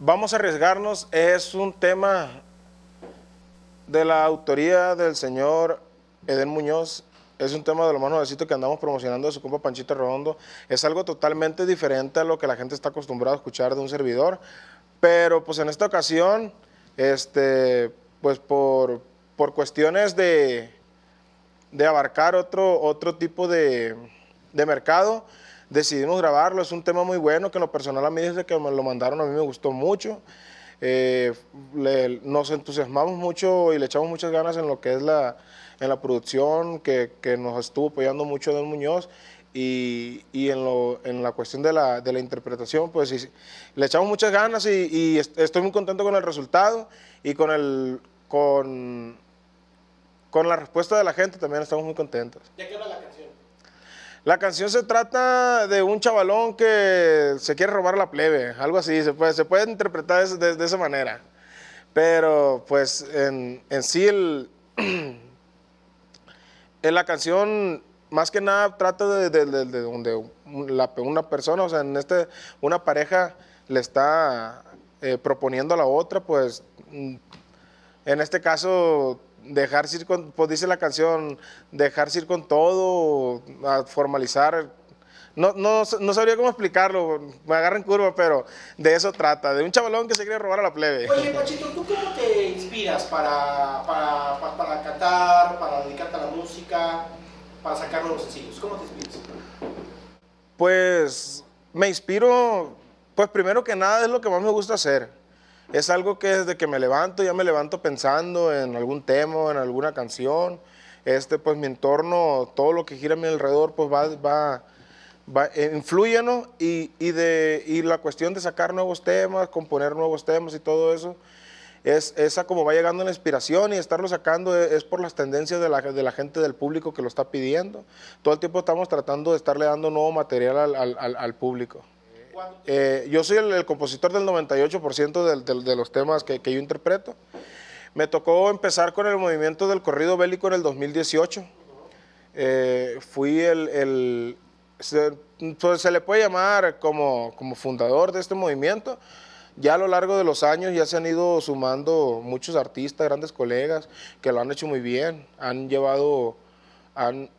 vamos a arriesgarnos, es un tema de la autoría del señor Eden Muñoz, es un tema de lo más nuevecito que andamos promocionando de su compa Panchita Redondo, es algo totalmente diferente a lo que la gente está acostumbrada a escuchar de un servidor, pero pues en esta ocasión, este, pues por, por cuestiones de, abarcar otro, otro tipo de, de mercado, decidimos grabarlo. Es un tema muy bueno que lo personal a mí desde que me lo mandaron a mí me gustó mucho. Eh, nos entusiasmamos mucho y le echamos muchas ganas en lo que es la, en la producción, que, nos estuvo apoyando mucho Don Muñoz. Y, en, lo, la cuestión de la, interpretación, pues le echamos muchas ganas y, estoy muy contento con el resultado y con, el, con, con la respuesta de la gente también estamos muy contentos. La canción se trata de un chavalón que se quiere robar la plebe, algo así, se puede, interpretar de, esa manera. Pero pues en, sí en la canción más que nada trata de, donde una persona, o sea, en este, una pareja le está eh, proponiendo a la otra, pues mm, en este caso dejarse ir con, pues dice la canción, dejarse ir con todo, a formalizar. No, no, sabría cómo explicarlo, me agarran curva, pero de eso trata, de un chavalón que se quiere robar a la plebe. Oye, Pachito, ¿tú cómo te inspiras para, cantar, para dedicarte a la música, para sacar los sencillos? ¿Cómo te inspiras? Pues me inspiro, pues primero que nada es lo que más me gusta hacer es algo que desde que me levanto, ya me levanto pensando en algún tema, en alguna canción. Este, pues mi entorno, todo lo que gira a mi alrededor, pues va, va, va eh, influye, Y, y, de, y la cuestión de sacar nuevos temas, componer nuevos temas y todo eso, es esa como va llegando la inspiración y estarlo sacando es, es por las tendencias de la, de la, gente, del público que lo está pidiendo. Todo el tiempo estamos tratando de estarle dando nuevo material al, al, al público. Eh, yo soy el, compositor del 98% de los temas que, yo interpreto. Me tocó empezar con el movimiento del corrido bélico en el 2018. Eh, fui el, se, pues, se, le puede llamar como, como fundador de este movimiento. Ya a lo largo de los años ya se han ido sumando muchos artistas, grandes colegas que lo han hecho muy bien. Han llevado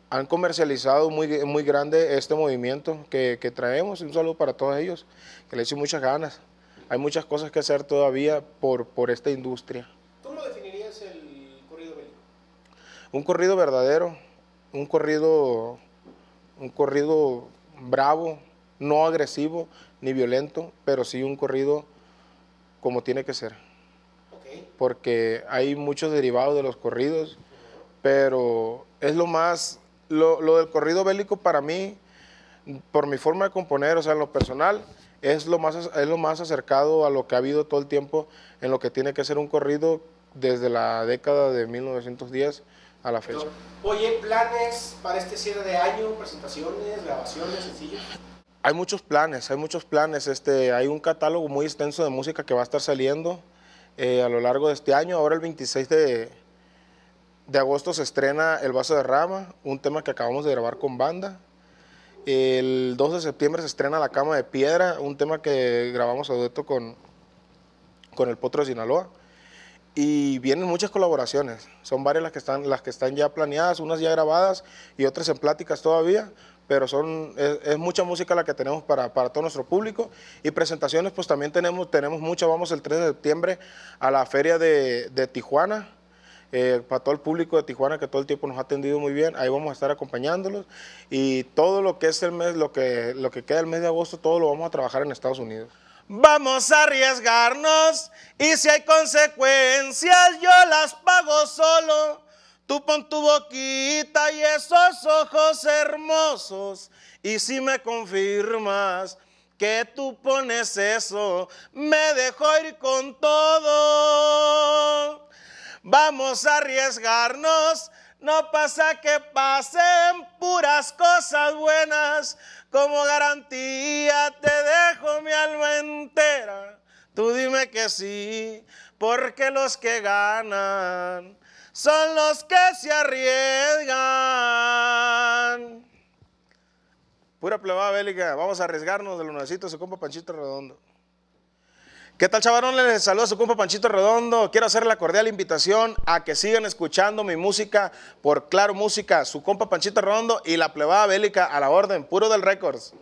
han, comercializado muy, muy grande este movimiento que, traemos. Un saludo para todos ellos, que le hice muchas ganas. Hay muchas cosas que hacer todavía por, por esta industria. ¿Cómo definirías el corrido bélico? Un corrido verdadero, un corrido, un corrido bravo, no agresivo ni violento, pero sí un corrido como tiene que ser. Porque hay muchos derivados de los corridos pero es lo más, lo, lo, del corrido bélico para mí, por mi forma de componer, o sea, en lo personal, es lo, más, es lo más acercado a lo que ha habido todo el tiempo en lo que tiene que ser un corrido desde la década de 1910 a la fecha. Oye, ¿planes para este cierre de año? ¿Presentaciones, grabaciones, sencillos? Hay muchos planes, hay muchos planes. Este, hay un catálogo muy extenso de música que va a estar saliendo eh, a lo largo de este año. Ahora el 26 de, de agosto se estrena El Vaso de Rama, un tema que acabamos de grabar con banda. El 2 de septiembre se estrena La Cama de Piedra, un tema que grabamos a con, con el Potro de Sinaloa. Y vienen muchas colaboraciones, son varias las que están, las que están ya planeadas, unas ya grabadas y otras en pláticas todavía, pero son, es, mucha música la que tenemos para, todo nuestro público. Y presentaciones, pues también tenemos, tenemos muchas. Vamos el 3 de septiembre a la feria de, de Tijuana, eh, para todo el público de Tijuana que todo el tiempo nos ha atendido muy bien, ahí vamos a estar acompañándolos y todo lo que es el mes, lo que, lo que queda el mes de agosto, todo lo vamos a trabajar en Estados Unidos. Vamos a arriesgarnos y si hay consecuencias yo las pago solo. Tú pon tu boquita y esos ojos hermosos y si me confirmas que tú pones eso, me dejo ir con todo. Vamos a arriesgarnos. No pasa que pasen puras cosas buenas. Como garantía te dejo mi alma entera. Tú dime que sí, porque los que ganan son los que se arriesgan. Pura plebada bélica, vamos a arriesgarnos de lo necesito su compa Panchito Redondo. ¿Qué tal, chavarón? Les saluda su compa Panchito Redondo. Quiero hacer la cordial invitación a que sigan escuchando mi música por Claro Música, su compa Panchito Redondo y la plebada bélica a la orden, puro del Records.